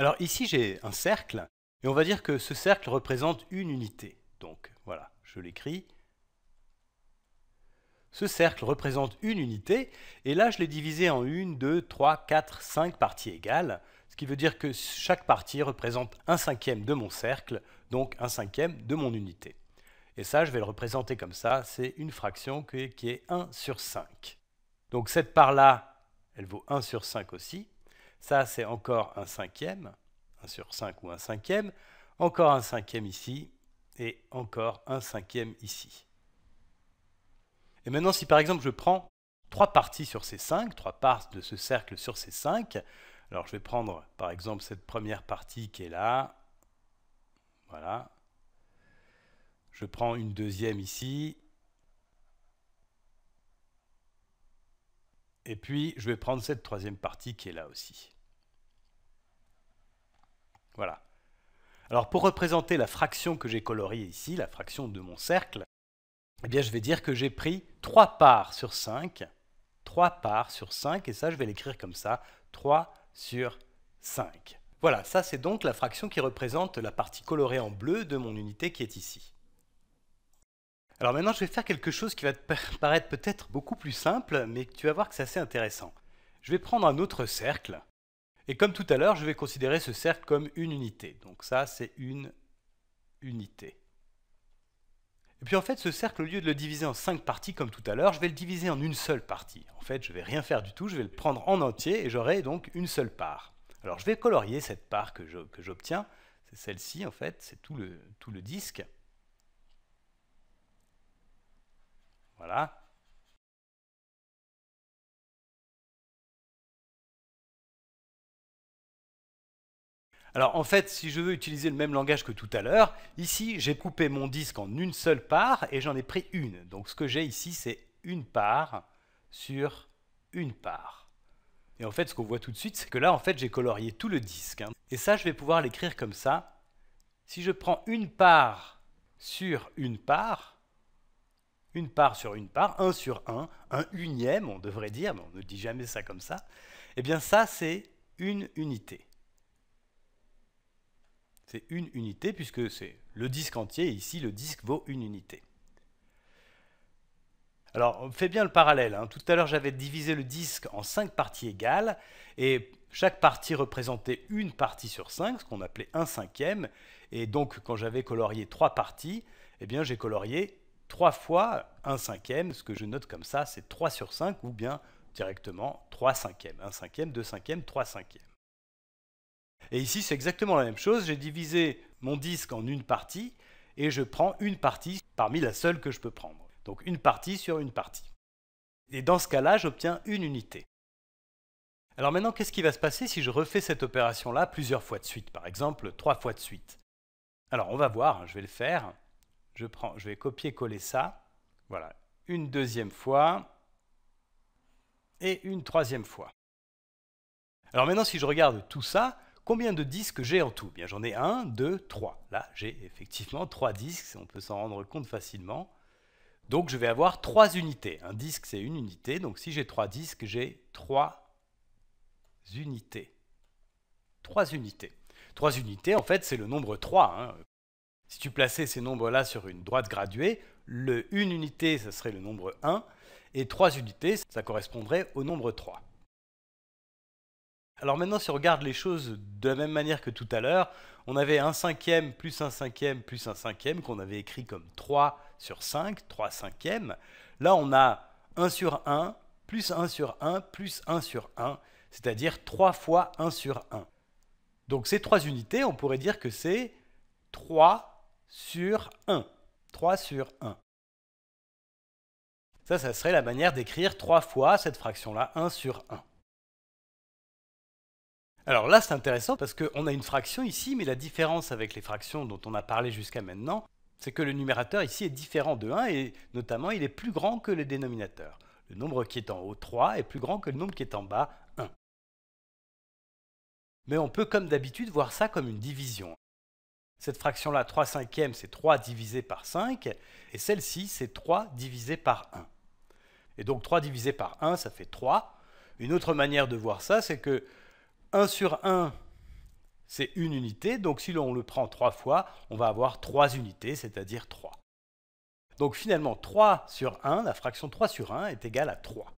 Alors ici, j'ai un cercle, et on va dire que ce cercle représente une unité. Donc voilà, je l'écris. Ce cercle représente une unité, et là je l'ai divisé en une, deux, trois, quatre, cinq parties égales, ce qui veut dire que chaque partie représente un cinquième de mon cercle, donc un cinquième de mon unité. Et ça, je vais le représenter comme ça, c'est une fraction qui est 1 sur 5. Donc cette part-là, elle vaut 1 sur 5 aussi, ça, c'est encore un cinquième, un sur 5 ou un cinquième, encore un cinquième ici, et encore un cinquième ici. Et maintenant, si par exemple je prends trois parties sur ces 5, trois parts de ce cercle sur ces 5, alors je vais prendre par exemple cette première partie qui est là, voilà, je prends une deuxième ici, et puis je vais prendre cette troisième partie qui est là aussi. Voilà. Alors pour représenter la fraction que j'ai coloriée ici, la fraction de mon cercle, eh bien je vais dire que j'ai pris 3 parts sur 5, 3 parts sur 5, et ça je vais l'écrire comme ça, 3 sur 5. Voilà, ça c'est donc la fraction qui représente la partie colorée en bleu de mon unité qui est ici. Alors maintenant je vais faire quelque chose qui va te paraître peut-être beaucoup plus simple, mais tu vas voir que c'est assez intéressant. Je vais prendre un autre cercle, et comme tout à l'heure, je vais considérer ce cercle comme une unité. Donc ça, c'est une unité. Et puis en fait, ce cercle, au lieu de le diviser en cinq parties comme tout à l'heure, je vais le diviser en une seule partie. En fait, je ne vais rien faire du tout, je vais le prendre en entier et j'aurai donc une seule part. Alors je vais colorier cette part que j'obtiens. C'est celle-ci, en fait, c'est tout le, tout le disque. Voilà, Alors en fait, si je veux utiliser le même langage que tout à l'heure, ici j'ai coupé mon disque en une seule part et j'en ai pris une. Donc ce que j'ai ici, c'est une part sur une part. Et en fait, ce qu'on voit tout de suite, c'est que là, en fait, j'ai colorié tout le disque. Hein. Et ça, je vais pouvoir l'écrire comme ça. Si je prends une part sur une part, une part sur une part, un sur un, un unième, on devrait dire, mais on ne dit jamais ça comme ça, eh bien ça, c'est une unité. C'est une unité puisque c'est le disque entier, ici le disque vaut une unité. Alors, on fait bien le parallèle. Hein. Tout à l'heure, j'avais divisé le disque en cinq parties égales, et chaque partie représentait une partie sur 5, ce qu'on appelait un cinquième. Et donc, quand j'avais colorié trois parties, eh bien, j'ai colorié trois fois 1 cinquième. Ce que je note comme ça, c'est 3 sur 5, ou bien directement 3 cinquièmes. 1 cinquième, 2 cinquièmes, 3 cinquièmes. Et ici, c'est exactement la même chose. J'ai divisé mon disque en une partie et je prends une partie parmi la seule que je peux prendre. Donc une partie sur une partie. Et dans ce cas-là, j'obtiens une unité. Alors maintenant, qu'est-ce qui va se passer si je refais cette opération-là plusieurs fois de suite, par exemple trois fois de suite Alors on va voir, hein, je vais le faire. Je, je vais copier-coller ça. Voilà, une deuxième fois et une troisième fois. Alors maintenant, si je regarde tout ça, Combien de disques j'ai en tout eh Bien, j'en ai un, deux, trois. Là, j'ai effectivement trois disques, on peut s'en rendre compte facilement. Donc, je vais avoir trois unités. Un disque, c'est une unité. Donc, si j'ai trois disques, j'ai trois unités. Trois unités. Trois unités, en fait, c'est le nombre 3. Hein. Si tu plaçais ces nombres-là sur une droite graduée, le une unité, ça serait le nombre 1, et trois unités, ça correspondrait au nombre 3. Alors maintenant, si on regarde les choses de la même manière que tout à l'heure, on avait 1 cinquième plus 1 cinquième plus 1 cinquième qu'on avait écrit comme 3 sur 5, 3 cinquièmes. Là, on a 1 sur 1 plus 1 sur 1 plus 1 sur 1, c'est-à-dire 3 fois 1 sur 1. Donc ces trois unités, on pourrait dire que c'est 3 sur 1. 3 sur 1. Ça, ça serait la manière d'écrire 3 fois cette fraction-là, 1 sur 1. Alors là, c'est intéressant parce qu'on a une fraction ici, mais la différence avec les fractions dont on a parlé jusqu'à maintenant, c'est que le numérateur ici est différent de 1 et notamment il est plus grand que le dénominateur. Le nombre qui est en haut, 3, est plus grand que le nombre qui est en bas, 1. Mais on peut comme d'habitude voir ça comme une division. Cette fraction-là, 3 cinquièmes, c'est 3 divisé par 5, et celle-ci, c'est 3 divisé par 1. Et donc 3 divisé par 1, ça fait 3. Une autre manière de voir ça, c'est que 1 sur 1, c'est une unité, donc si l'on le prend 3 fois, on va avoir 3 unités, c'est-à-dire 3. Donc finalement, 3 sur 1, la fraction 3 sur 1 est égale à 3.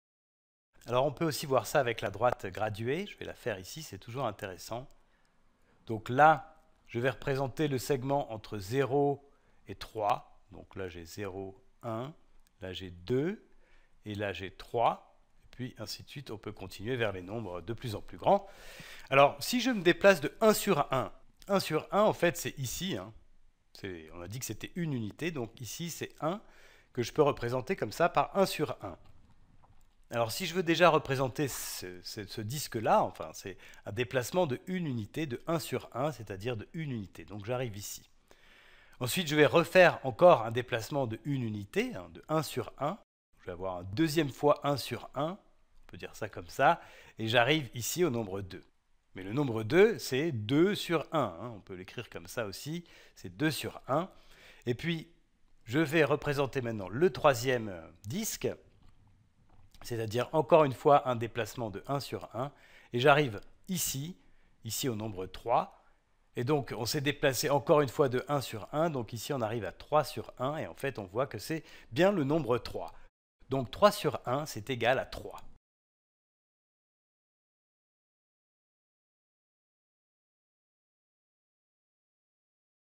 Alors on peut aussi voir ça avec la droite graduée, je vais la faire ici, c'est toujours intéressant. Donc là, je vais représenter le segment entre 0 et 3. Donc là j'ai 0, 1, là j'ai 2, et là j'ai 3 puis ainsi de suite, on peut continuer vers les nombres de plus en plus grands. Alors, si je me déplace de 1 sur 1, 1 sur 1, en fait, c'est ici. Hein. On a dit que c'était une unité, donc ici, c'est 1 que je peux représenter comme ça par 1 sur 1. Alors, si je veux déjà représenter ce, disque-là, enfin, c'est un déplacement de 1 unité, de 1 sur 1, c'est-à-dire de 1 unité. Donc, j'arrive ici. Ensuite, je vais refaire encore un déplacement de 1 unité, hein, de 1 sur 1. Je vais avoir un deuxième fois 1 sur 1, on peut dire ça comme ça, et j'arrive ici au nombre 2. Mais le nombre 2, c'est 2 sur 1, hein, on peut l'écrire comme ça aussi, c'est 2 sur 1. Et puis, je vais représenter maintenant le troisième disque, c'est-à-dire encore une fois un déplacement de 1 sur 1, et j'arrive ici, ici au nombre 3, et donc on s'est déplacé encore une fois de 1 sur 1, donc ici on arrive à 3 sur 1, et en fait on voit que c'est bien le nombre 3. Donc 3 sur 1, c'est égal à 3.